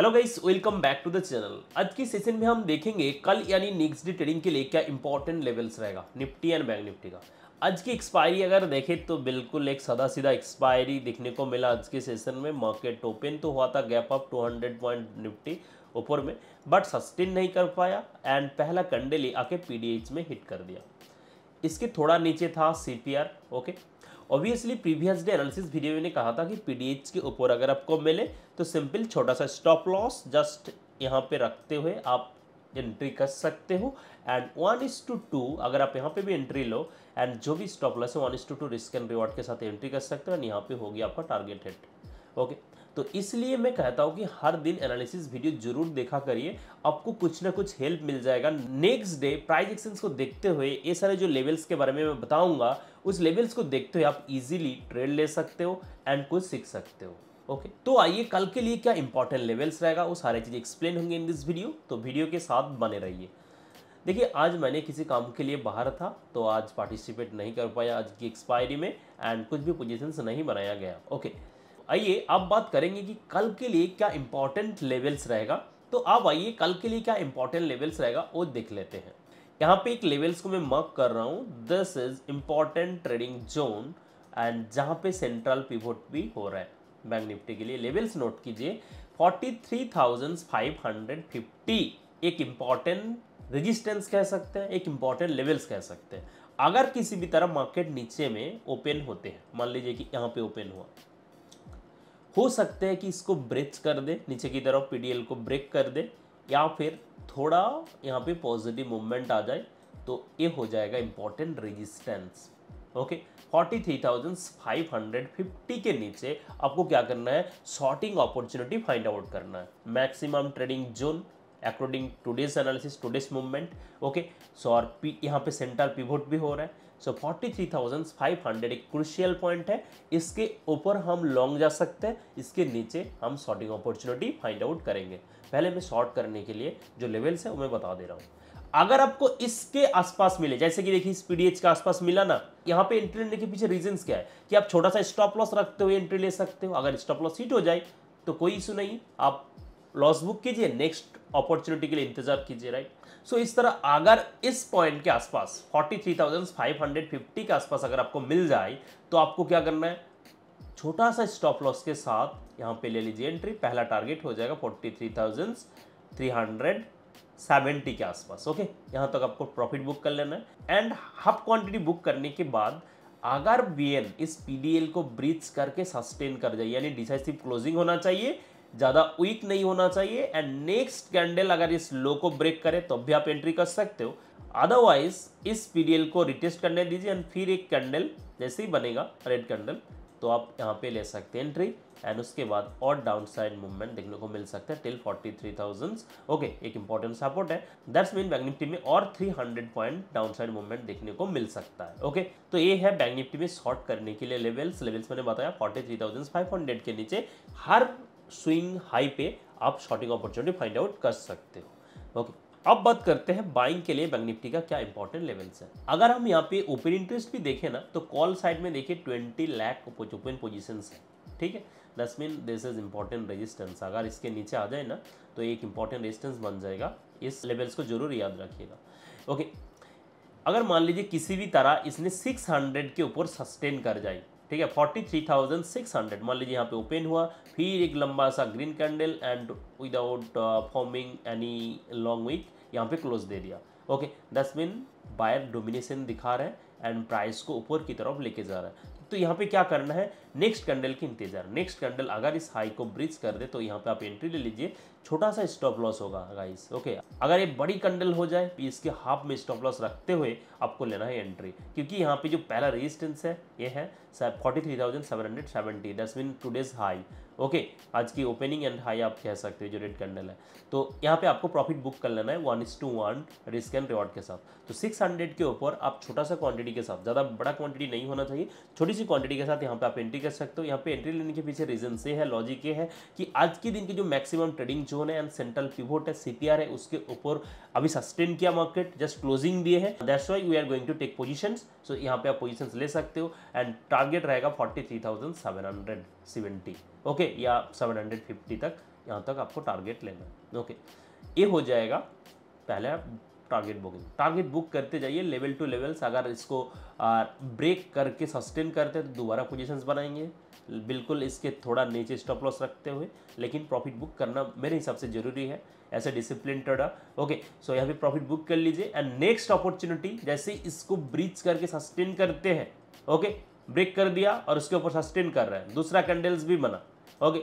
Hello guys welcome back to the channel आज की session में हम देखेंगे कल यानी नेक्स्ट डे ट्रेडिंग के लिए क्या इंपॉर्टेंट लेवल्स रहेगा निफ्टी एंड बैंक निफ्टी का आज की एक्सपायरी अगर देखें तो बिल्कुल एक सदा सीधा एक्सपायरी देखने को मिला आज के सेशन में मार्केट ओपन तो हुआ था गैप अप 200 पॉइंट निफ्टी ऊपर में बट सस्टेन नहीं कर पाया एंड पहला कंडेली आके पी में हिट कर दिया इसके थोड़ा नीचे था see okay obviously previous day analysis video में कहा था कि पीडीएच के ऊपर अगर आपको मिले तो सिंपल छोटा सा स्टॉप लॉस जस्ट यहाँ पे रखते हुए आप एंट्री कर सकते हो and one is to two अगर आप यहाँ पे भी एंट्री लो एंड जो भी स्टॉप लॉस है one is to two risk and reward के साथ एंट्री कर सकते हो एंड यहाँ पे होगी आपका टारगेट हिट ओके तो इसलिए मैं कहता हूँ कि हर दिन एनालिसिस वीडियो जरूर देखा करिए आपको कुछ ना कुछ हेल्प मिल जाएगा नेक्स्ट डे प्राइज एक्शंस को देखते हुए ये सारे जो लेवल्स के बारे में मैं बताऊँगा उस लेवल्स को देखते हुए आप इजीली ट्रेड ले सकते हो एंड कुछ सीख सकते हो ओके okay. तो आइए कल के लिए क्या इंपॉर्टेंट लेवल्स रहेगा वो सारी चीज़ एक्सप्लेन होंगे इन दिस वीडियो तो वीडियो के साथ बने रहिए देखिए आज मैंने किसी काम के लिए बाहर था तो आज पार्टिसिपेट नहीं कर पाया आज की एक्सपायरी में एंड कुछ भी पोजीशंस नहीं बनाया गया ओके okay. आइए अब बात करेंगे कि कल के लिए क्या इंपॉर्टेंट लेवल्स रहेगा तो अब आइए कल के लिए क्या इंपॉर्टेंट लेवल्स रहेगा वो देख लेते हैं यहाँ पे एक लेवल्स को मैं मार्क कर रहा हूँ this is important trading zone and जहाँ पे सेंट्रल पिवोट भी हो रहा है बैंक निफ्टी के लिए लेवल्स नोट कीजिए 43,550 एक इम्पॉर्टेंट रेजिस्टेंस कह सकते हैं एक इम्पॉर्टेंट लेवल्स कह सकते हैं अगर किसी भी तरह मार्केट नीचे में ओपन होते हैं मान लीजिए कि यहाँ पे ओपन हुआ हो सकते हैं कि इसको ब्रेच कर दे नीचे की तरफ पीडीएल को ब्रेक कर दे या फिर थोड़ा यहाँ पे पॉजिटिव मूवमेंट आ जाए तो ये हो जाएगा important resistance okay forty three thousand five hundred fifty के नीचे आपको क्या करना है शॉर्टिंग अपॉर्चुनिटी फाइंड आउट करना है maximum trading zone according to days analysis two days movement okay so और यहाँ पे सेंट्रल पिवोट भी हो रहा है so forty three thousand five hundred एक क्रुशियल पॉइंट है इसके ऊपर हम लॉन्ग जा सकते हैं इसके नीचे हम शॉर्टिंग अपॉर्चुनिटी फाइंड आउट करेंगे पहले मैं शॉर्ट करने के लिए जो लेवल्स है वो मैं बता दे रहा हूँ अगर आपको इसके आसपास मिले जैसे कि देखिए इस पीडीएच के आसपास मिला ना यहाँ पे एंट्री लेने के पीछे रीजन क्या है कि आप छोटा सा स्टॉप लॉस रखते हुए एंट्री ले सकते हो अगर स्टॉप लॉस हिट हो जाए तो कोई इशू नहीं आप लॉस बुक कीजिए नेक्स्ट अपॉर्चुनिटी के लिए इंतजार कीजिए राइट सो इस तरह अगर इस पॉइंट के आसपास 43,550 के आसपास अगर आपको मिल जाए तो आपको क्या करना है छोटा सा स्टॉप लॉस के साथ यहाँ पे ले लीजिए एंट्री पहला टारगेट हो जाएगा 43,370 के आसपास ओके यहाँ तक आपको प्रॉफिट बुक कर लेना है एंड हाफ क्वान्टिटी बुक करने के बाद अगर बी इस पी को ब्रीच करके सस्टेन कर जाए यानी डिसाइसिव क्लोजिंग होना चाहिए ज़्यादा वीक नहीं होना चाहिए एंड नेक्स्ट कैंडल अगर इस लो को ब्रेक करे तो भी आप एंट्री कर सकते हो अदरवाइज इस पीडीएल को रिटेस्ट करने दीजिए एंड फिर एक कैंडल जैसे ही बनेगा रेड कैंडल तो आप यहाँ पे ले सकते हैं एंट्री एंड उसके बाद और डाउन साइड मूवमेंट देखने को मिल सकता है till forty three thousand okay एक इंपॉर्टेंट सपोर्ट है दैट्स मीन बैंक निफ्टी में और three hundred point down side movement देखने को मिल सकता है ओके okay? तो ये है बैंक निफ्टी में शॉर्ट करने के लिए लेवल्स लेवल्स मैंने बताया forty three thousand five hundred के नीचे हर स्विंग हाई पे आप शॉर्टिंग अपॉर्चुनिटी फाइंड आउट कर सकते हो ओके अब बात करते हैं बाइंग के लिए बैंक निफ्टी का क्या इंपॉर्टेंट लेवल्स है अगर हम यहाँ पे ओपन इंटरेस्ट भी देखें ना तो कॉल साइड में देखिए ट्वेंटी लैख ओपन पोजिशन है ठीक है this mean this is important resistance अगर इसके नीचे आ जाए ना तो एक इंपॉर्टेंट रेजिस्टेंस बन जाएगा इस लेवल्स को जरूर याद रखिएगा ओके अगर मान लीजिए किसी भी तरह इसने 600 के ऊपर सस्टेन कर जाए ठीक है forty three thousand six hundred मान लीजिए यहाँ पे ओपन हुआ फिर एक लंबा सा green candle and without forming any long wick यहाँ पे क्लोज दे दिया ओके दस मिन बायर डोमिनेशन दिखा रहे हैं एंड प्राइस को ऊपर की तरफ लेके जा रहा है तो यहाँ पे क्या करना है नेक्स्ट कैंडल की इंतजार नेक्स्ट कैंडल अगर इस हाई को ब्रिज कर दे तो यहाँ पे आप एंट्री ले लीजिए छोटा सा स्टॉप लॉस होगा गाइस ओके अगर ये बड़ी कैंडल हो जाए इसके हाफ में स्टॉप लॉस रखते हुए आपको लेना है एंट्री क्योंकि यहाँ पे जो पहला रेजिस्टेंस है ये है forty three thousand seven hundred seventy dust mean day's high okay आज की ओपनिंग एंड हाई आप कह सकते हो जो रेड कैंडल है तो यहाँ पे आपको प्रॉफिट बुक कर लेना है one is to one risk and reward के साथ तो सिक्स हंड्रेड के ऊपर आप छोटा सा क्वांटिटी के साथ ज़्यादा बड़ा क्वांटिटी नहीं होना चाहिए छोटी सी क्वांटिटी के साथ यहाँ पे आप एंट्री कर सकते हो यहाँ पे एंट्री लेने के पीछे रीजन से है लॉजिक ये है कि आज के दिन की जो मैक्सिमम ट्रेडिंग जोन है एंड सेंट्रल पिवोट है सीपीआर है उसके ऊपर अभी सस्टेन किया मार्केट जस्ट क्लोजिंग दिए है that's why we are going to take position so यहाँ पे आप पोजिशन ले सकते हो एंड टारगेट रहेगा फोर्टी ओके या सेवन तक यहाँ तक आपको टारगेट लेना ओके ये हो जाएगा पहले आप टारगेट बुकिंग टारगेट बुक करते जाइए लेवल टू लेवल्स अगर इसको ब्रेक करके सस्टेन करते हैं तो दोबारा पोजीशंस बनाएंगे बिल्कुल इसके थोड़ा नीचे स्टॉप लॉस रखते हुए लेकिन प्रॉफिट बुक करना मेरे हिसाब से ज़रूरी है ऐसे डिसिप्लिन ट्रेडर ओके सो यहाँ पे प्रॉफिट बुक कर लीजिए एंड नेक्स्ट अपॉर्चुनिटी जैसे इसको ब्रीच करके सस्टेन करते हैं ओके ब्रेक कर दिया और उसके ऊपर सस्टेन कर रहे हैं दूसरा कैंडल्स भी बना ओके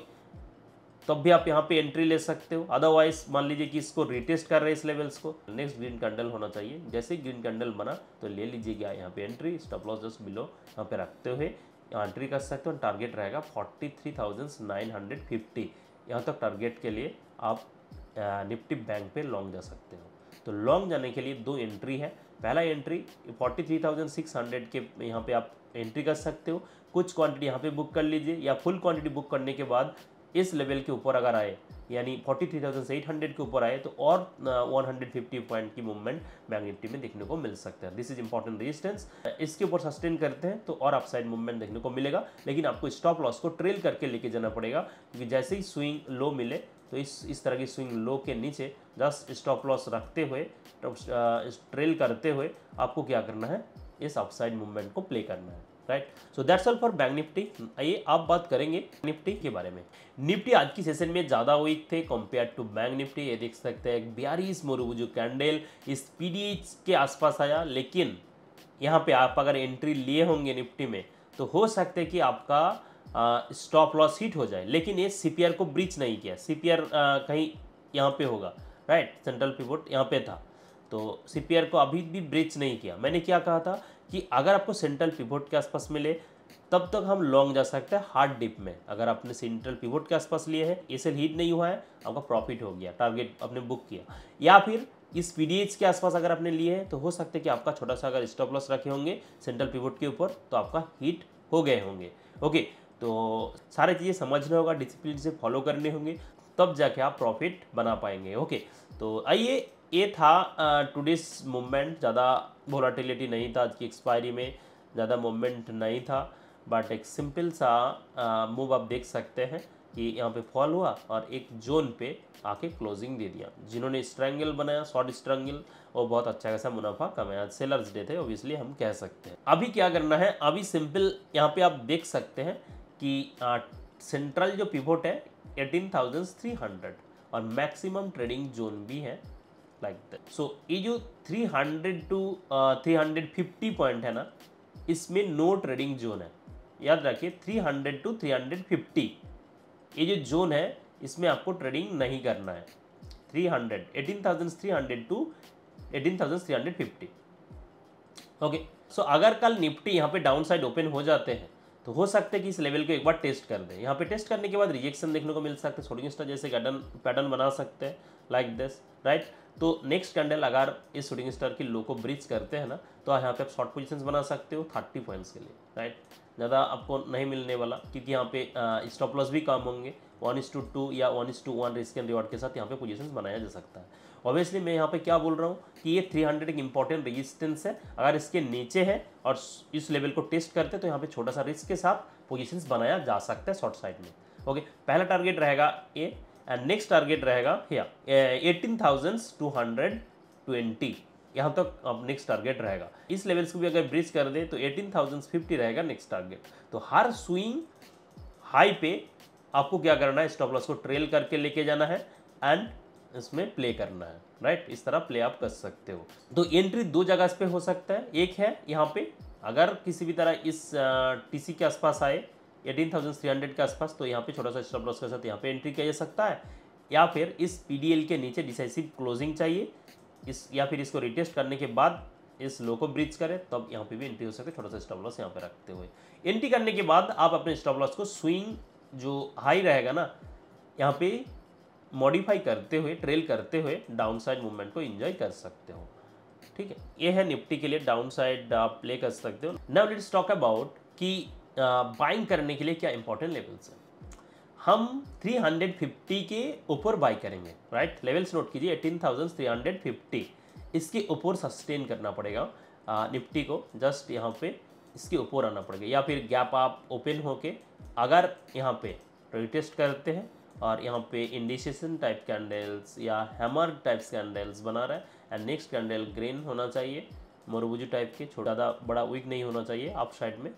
तब भी आप यहाँ पे एंट्री ले सकते हो अदरवाइज मान लीजिए कि इसको रिटेस्ट कर रहे हैं इस लेवल्स को नेक्स्ट ग्रीन कैंडल होना चाहिए जैसे ग्रीन कैंडल बना तो ले लीजिएगा यहाँ पे entry stop loss just below यहाँ पे रखते हुए एंट्री कर सकते हो टारगेट रहेगा forty three thousand nine hundred fifty यहाँ तक टारगेट के लिए आप निफ्टी बैंक पे लॉन्ग जा सकते हो तो लॉन्ग जाने के लिए दो एंट्री है पहला एंट्री 43,600 के यहाँ पे आप एंट्री कर सकते हो कुछ क्वांटिटी यहाँ पे बुक कर लीजिए या फुल क्वांटिटी बुक करने के बाद इस लेवल के ऊपर अगर आए यानी 43,800 के ऊपर आए तो और 150 पॉइंट की मूवमेंट बैंक निफ्टी में देखने को मिल सकता है दिस इज इंपॉर्टेंट रेजिस्टेंस इसके ऊपर सस्टेन करते हैं तो और अपसाइड मूवमेंट देखने को मिलेगा लेकिन आपको स्टॉप लॉस को ट्रेल करके लेके जाना पड़ेगा क्योंकि जैसे ही स्विंग लो मिले तो इस इस तरह की स्विंग लो के नीचे जस्ट स्टॉप लॉस रखते हुए ट्रेल करते हुए आपको क्या करना है इस अपसाइड मूवमेंट को प्ले करना है right so that's all for Bank Nifty आइए आप बात करेंगे निफ्टी के बारे में निफ्टी आज की सेशन में ज़्यादा वीक थे कंपेयर टू बैंक निफ्टी ये देख सकते हैं बयालीस मोरू जो कैंडल इस पी के आसपास आया लेकिन यहाँ पे आप अगर एंट्री लिए होंगे निफ्टी में तो हो सकते कि आपका स्टॉप लॉस हिट हो जाए लेकिन ये सी को ब्रीच नहीं किया सी कहीं यहाँ पे होगा राइट सेंट्रल पिपोर्ट यहाँ पे था तो सी को अभी भी ब्रिज नहीं किया मैंने क्या कहा था कि अगर आपको सेंट्रल पिवोट के आसपास मिले तब तक हम लॉन्ग जा सकते हैं हार्ड डिप में अगर आपने सेंट्रल पिवोट के आसपास लिए हैं ये सेल हीट नहीं हुआ है आपका प्रॉफिट हो गया टारगेट आपने बुक किया या फिर इस पी के आसपास अगर आपने लिए हैं तो हो सकता है कि आपका छोटा सा अगर स्टॉप लॉस रखे होंगे सेंट्रल पिवोट के ऊपर तो आपका हीट हो गए होंगे ओके तो सारे चीज़ें समझना होगा डिसिप्लिन से फॉलो करने होंगे तब जाके आप प्रॉफिट बना पाएंगे ओके तो आइए ये था टुडेस मूवमेंट ज़्यादा वोलाटिलिटी नहीं था आज की एक्सपायरी में ज़्यादा मूवमेंट नहीं था बट एक सिंपल सा मूव आप देख सकते हैं कि यहाँ पे फॉल हुआ और एक जोन पे आके क्लोजिंग दे दिया जिन्होंने स्ट्रैंगल बनाया शॉर्ट स्ट्रैंगल वो बहुत अच्छा खासा मुनाफा कमाया सेलर्स डे थे ओबियसली हम कह सकते हैं अभी क्या करना है अभी सिंपल यहाँ पे आप देख सकते हैं कि सेंट्रल जो पिवोट है एटीन और मैक्सिमम ट्रेडिंग जोन भी है लाइक दैट सो ये जो 300 टू uh, 350 पॉइंट है ना इसमें नो ट्रेडिंग जोन है याद रखिए 300 टू 350 ये जो जोन है इसमें आपको ट्रेडिंग नहीं करना है 300 18,300 टू 18,350 ओके सो अगर कल निफ्टी यहाँ पे डाउन साइड ओपन हो जाते हैं तो हो सकता है कि इस लेवल को एक बार टेस्ट कर दें यहाँ पे टेस्ट करने के बाद रिएक्शन देखने को मिल सकता है सोडियम स्टार जैसे गार्डन पैटर्न बना सकते हैं लाइक दिस राइट तो नेक्स्ट कैंडल अगर इस शूटिंग स्टार की लो को ब्रिज करते हैं ना तो यहाँ पे आप शॉर्ट पोजिशन बना सकते हो थर्टी पॉइंट्स के लिए राइट ज़्यादा आपको नहीं मिलने वाला क्योंकि यहाँ पे स्टॉप लॉस भी कम होंगे वन इज टू टू या one is to one risk and reward के साथ यहाँ पे पोजिशन बनाया जा सकता है ऑब्वियसली मैं यहाँ पे क्या बोल रहा हूँ कि ये 300 एक इंपॉर्टेंट रेजिस्टेंस है अगर इसके नीचे है और इस लेवल को टेस्ट करते तो यहाँ पे छोटा सा रिस्क के साथ पोजिशन बनाया जा सकता है शॉर्ट साइड में ओके पहला टारगेट रहेगा ए एंड नेक्स्ट टारगेट रहेगा या eighteen thousand two hundred twenty यहाँ तक अब नेक्स्ट टारगेट रहेगा इस लेवल्स को भी अगर ब्रिज कर दे तो एटीन थाउजेंड फिफ्टी रहेगा नेक्स्ट टारगेट तो हर स्विंग हाई पे आपको क्या करना है स्टॉप लॉस को ट्रेल करके लेके जाना है एंड इसमें प्ले करना है राइट इस तरह प्ले आप कर सकते हो तो एंट्री दो जगह पे हो सकता है एक है यहाँ पे अगर किसी भी तरह इस टीसी के आसपास आए 18,300 के आसपास तो यहाँ पे छोटा सा स्टॉप लॉस के साथ यहाँ पे एंट्री किया जा सकता है या फिर इस पी के नीचे डिसाइसिव क्लोजिंग चाहिए इस या फिर इसको रिटेस्ट करने के बाद इस लो को ब्रिज करें तब तो यहाँ पे भी एंट्री हो सके छोटा सा स्टॉप लॉस यहाँ पे रखते हुए एंट्री करने के बाद आप अपने स्टॉप लॉस को स्विंग जो हाई रहेगा ना यहाँ पे मॉडिफाई करते हुए ट्रेल करते हुए डाउन साइड मूवमेंट को इन्जॉय कर सकते हो ठीक है ये है निफ्टी के लिए डाउन साइड आप प्ले कर सकते हो नाउ लेट्स टॉक अबाउट कि बाइंग करने के लिए क्या इंपॉर्टेंट लेवल्स हैं हम 350 के ऊपर बाई करेंगे राइट लेवल्स नोट कीजिए एटीन इसके ऊपर सस्टेन करना पड़ेगा निफ्टी को जस्ट यहाँ पे इसके ऊपर आना पड़ेगा या फिर गैप आप ओपन होके अगर यहाँ पे रिटेस्ट करते हैं और यहाँ पे इंडिशेशन टाइप कैंडल्स या हैमर टाइप्स कैंडल्स बना रहा है एंड नेक्स्ट कैंडल ग्रीन होना चाहिए मोरबूजू टाइप के छोटा सा बड़ा वीक नहीं होना चाहिए आप साइड में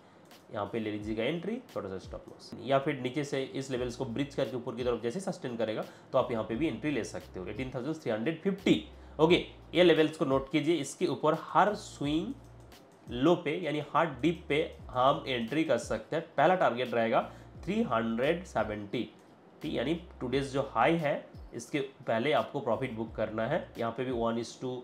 यहाँ पे ले लीजिएगा एंट्री छोटा सा स्टॉप लॉस या फिर नीचे से इस लेवल्स को ब्रिज करके ऊपर की तरफ जैसे सस्टेन करेगा तो आप यहाँ पे भी एंट्री ले सकते हो एटीन ओके ये लेवल्स को नोट कीजिए इसके ऊपर हर स्विंग लो पे यानी हर डीप पे हम एंट्री कर सकते हैं पहला टारगेट रहेगा 370 थी यानी टूडेज जो हाई है इसके पहले आपको प्रॉफिट बुक करना है यहाँ पे भी one is to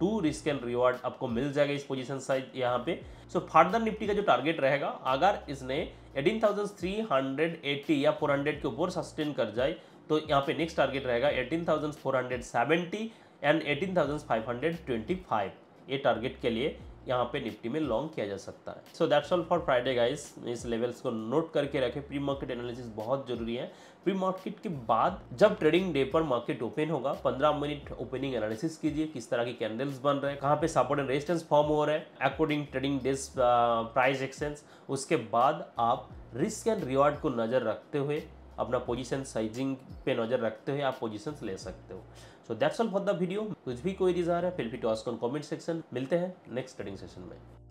two risk and reward आपको मिल जाएगा इस पोजीशन साइज यहाँ पे सो फर्दर निफ्टी का जो टारगेट रहेगा अगर इसने 18,380 या 400 के ऊपर सस्टेन कर जाए तो यहाँ पे नेक्स्ट टारगेट रहेगा 18,470 एंड 18,525 ये टारगेट के लिए यहाँ पे निफ्टी में लॉन्ग किया जा सकता है so that's all for Friday guys इस लेवल्स को नोट करके रखे प्री मार्केट एनालिसिस बहुत जरूरी है प्री मार्केट के बाद जब ट्रेडिंग डे पर मार्केट ओपन होगा 15 मिनट ओपनिंग एनालिसिस कीजिए किस तरह की कैंडल्स बन रहे हैं कहाँ पे सपोर्ट एंड रेजिस्टेंस फॉर्म हो रहे हैं according trading days price exchange उसके बाद आप रिस्क एंड रिवार्ड को नज़र रखते हुए अपना पोजिशन साइजिंग पे नज़र रखते हुए आप पोजिशन ले सकते हो so that's all for the video कुछ भी कोई डिजायर है फिर भी to ask on comment section मिलते हैं नेक्स्ट ट्रेडिंग सेशन में